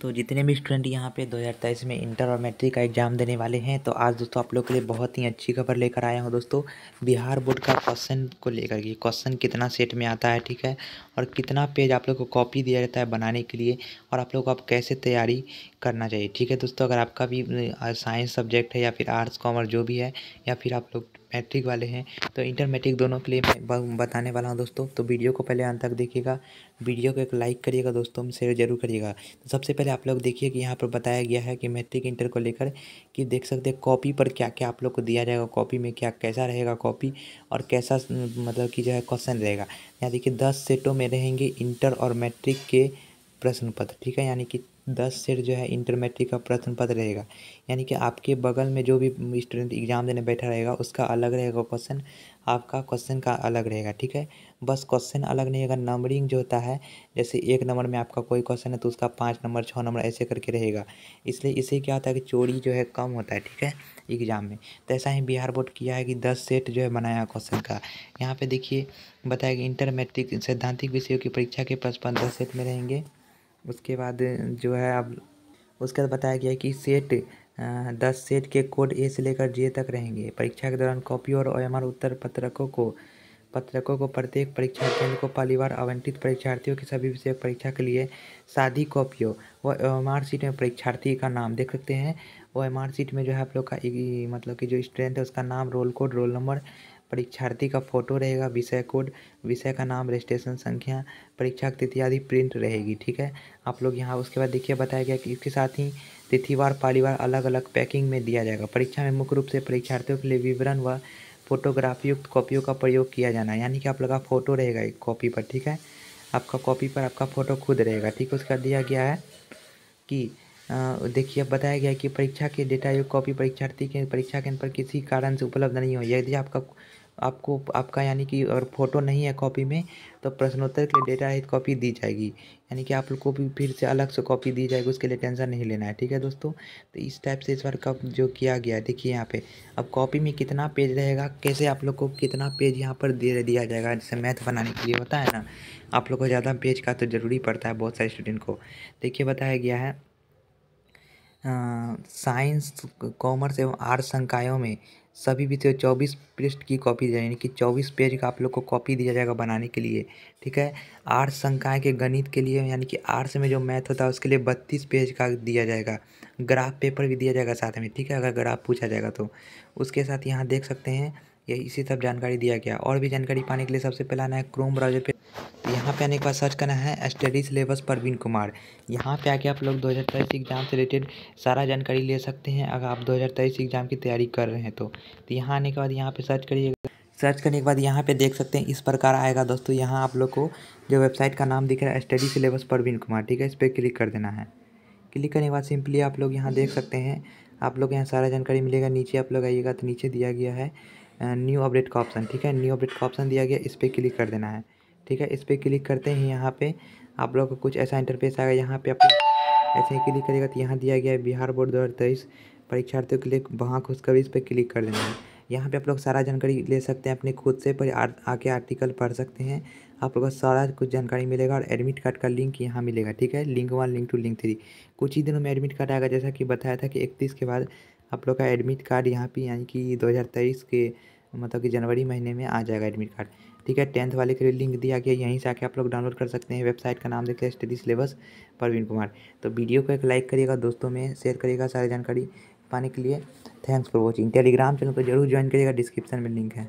तो जितने भी स्टूडेंट यहाँ पे 2023 में इंटर और मैट्रिक का एग्ज़ाम देने वाले हैं तो आज दोस्तों आप लोग के लिए बहुत ही अच्छी खबर लेकर आया हूँ दोस्तों बिहार बोर्ड का क्वेश्चन को लेकर के क्वेश्चन कितना सेट में आता है ठीक है और कितना पेज आप लोग को कॉपी दिया जाता है बनाने के लिए और आप लोग को आप कैसे तैयारी करना चाहिए ठीक है दोस्तों अगर आपका भी साइंस सब्जेक्ट है या फिर आर्ट्स कॉमर्स जो भी है या फिर आप लोग मैट्रिक वाले हैं तो इंटर मैट्रिक दोनों के लिए मैं बताने वाला हूँ दोस्तों तो वीडियो को पहले अंत तक देखिएगा वीडियो को एक लाइक करिएगा दोस्तों शेयर जरूर करिएगा तो सबसे पहले आप लोग देखिए कि यहाँ पर बताया गया है कि मैट्रिक इंटर को लेकर कि देख सकते हैं कॉपी पर क्या क्या आप लोग को दिया जाएगा कॉपी में क्या कैसा रहेगा कॉपी और कैसा मतलब कि जो है क्वेश्चन रहेगा यहाँ देखिए दस सेटों में रहेंगे इंटर और मैट्रिक के प्रश्न पत्र ठीक है यानी कि दस सेट जो है इंटर मैट्रिक का प्रश्न पत्र रहेगा यानी कि आपके बगल में जो भी स्टूडेंट एग्ज़ाम देने बैठा रहेगा उसका अलग रहेगा क्वेश्चन आपका क्वेश्चन का अलग रहेगा ठीक है बस क्वेश्चन अलग नहीं रहेगा नंबरिंग जो होता है जैसे एक नंबर में आपका कोई क्वेश्चन है तो उसका पाँच नंबर छः नंबर ऐसे करके रहेगा इसलिए इसे क्या होता है कि चोरी जो है कम होता है ठीक है एग्ज़ाम में तो ऐसा ही बिहार बोर्ड किया है कि दस सेट जो है बनाया क्वेश्चन का यहाँ पे देखिए बताया कि इंटर मैट्रिक सैद्धांतिक विषयों की परीक्षा के पचपन दस सेट में रहेंगे उसके बाद जो है अब उसके बाद बताया गया कि सेट दस सेट के कोड ए से लेकर जे तक रहेंगे परीक्षा के दौरान कॉपी और ओ उत्तर पत्रकों को पत्रकों को प्रत्येक परीक्षा केंद्र को पहली बार आवंटित परीक्षार्थियों की सभी विषय परीक्षा के लिए सादी कॉपियों व एम आर सीट में परीक्षार्थी का नाम देख सकते हैं वो एम आर सीट में जो है आप लोग का मतलब कि जो स्टूडेंट है उसका नाम रोल कोड रोल नंबर परीक्षार्थी का फोटो रहेगा विषय कोड विषय का नाम रजिस्ट्रेशन संख्या परीक्षा की तिथि आदि प्रिंट रहेगी ठीक है आप लोग यहाँ उसके बाद देखिए बताया गया कि इसके साथ ही तिथिवार पालीवार अलग अलग पैकिंग में दिया जाएगा परीक्षा में मुख्य रूप से परीक्षार्थियों के लिए विवरण व फोटोग्राफी युक्त कॉपियों का प्रयोग किया जाना है यानी कि आप लोग का फ़ोटो रहेगा एक कॉपी पर ठीक है आपका कॉपी पर आपका फ़ोटो खुद रहेगा ठीक है उसका दिया गया है कि देखिए बताया गया कि परीक्षा के डेटा या कॉपी परीक्षार्थी के परीक्षा केंद्र पर किसी कारण से उपलब्ध नहीं हो यदि आपका आपको आपका यानी कि अगर फ़ोटो नहीं है कॉपी में तो प्रश्नोत्तर के लिए डेटा रहित कॉपी दी जाएगी यानी कि आप लोग को भी फिर से अलग से कॉपी दी जाएगी उसके लिए टेंशन नहीं लेना है ठीक है दोस्तों तो इस टाइप से इस बार का जो किया गया है देखिए यहाँ पे अब कॉपी में कितना पेज रहेगा कैसे आप लोग को कितना पेज यहाँ पर दे दिया जाएगा जैसे मैथ बनाने के लिए होता है ना आप लोग को ज़्यादा पेज का तो ज़रूरी पड़ता है बहुत सारे स्टूडेंट को देखिए बताया गया है साइंस कॉमर्स एवं आर्ट्स संकायों में सभी विषय चौबीस पृष्ठ की कॉपी यानी कि चौबीस पेज का आप लोग को कॉपी दिया जाएगा बनाने के लिए ठीक है आर्ट्स संकाय के गणित के लिए यानी कि आर्ट्स में जो मैथ होता है उसके लिए बत्तीस पेज का दिया जाएगा ग्राफ पेपर भी दिया जाएगा साथ में ठीक है अगर ग्राफ पूछा जाएगा तो उसके साथ यहाँ देख सकते हैं ये इसी सब जानकारी दिया गया और भी जानकारी पाने के लिए सबसे पहला आना है क्रोम ब्राउजर पे तो यहाँ पे आने के बाद सर्च करना है स्टडी सिलेबस प्रवीण कुमार यहाँ पे आके आप लोग दो हज़ार तेईस एग्ज़ाम से रिलेटेड सारा जानकारी ले सकते हैं अगर आप दो हज़ार तेईस एग्ज़ाम की तैयारी कर रहे हैं तो, तो यहाँ आने के बाद यहाँ पे सर्च करिएगा सर्च करने के बाद यहाँ पे देख सकते हैं इस प्रकार आएगा दोस्तों यहाँ आप लोग को जो वेबसाइट का नाम दिख रहा है स्टडी सिलेबस प्रवीण कुमार ठीक है इस पर क्लिक कर देना है क्लिक करने के बाद सिंपली आप लोग यहाँ देख सकते हैं आप लोग यहाँ सारा जानकारी मिलेगा नीचे आप लोग आइएगा तो नीचे दिया गया है न्यू अपडेट का ऑप्शन ठीक है न्यू अपडेट का ऑप्शन दिया गया इस पर क्लिक कर देना है ठीक है इस पर क्लिक करते हैं यहाँ पे आप लोग को कुछ ऐसा इंटरफेस आएगा यहाँ पे आप ऐसे ही क्लिक करेगा तो यहाँ दिया गया है बिहार बोर्ड दो हज़ार तेईस परीक्षार्थियों के लिए वहाँ खुश कर इस पर क्लिक कर देना है यहाँ पे आप लोग सारा जानकारी ले सकते हैं अपने खुद से पर आके आर्टिकल पढ़ सकते हैं आप लोगों को सारा कुछ जानकारी मिलेगा और एडमिट कार्ड का लिंक यहाँ मिलेगा ठीक है link one link two link three कुछ ही दिनों में एडमिट कार्ड आएगा जैसा कि बताया था कि इकतीस के बाद आप लोग का एडमिट कार्ड यहाँ पे यानी कि दो के मतलब कि जनवरी महीने में आ जाएगा एडमिट कार्ड ठीक है टेंथ वाले के लिए लिंक दिया गया यहीं से आके आप लोग डाउनलोड कर सकते हैं वेबसाइट का नाम देख लिया स्टडी सिलेबस प्रवीण कुमार तो वीडियो को एक लाइक करिएगा दोस्तों में शेयर करिएगा सारी जानकारी पाने के लिए thanks for watching Telegram channel को जरूर ज्वाइन करिएगा डिस्क्रिप्शन में लिंक है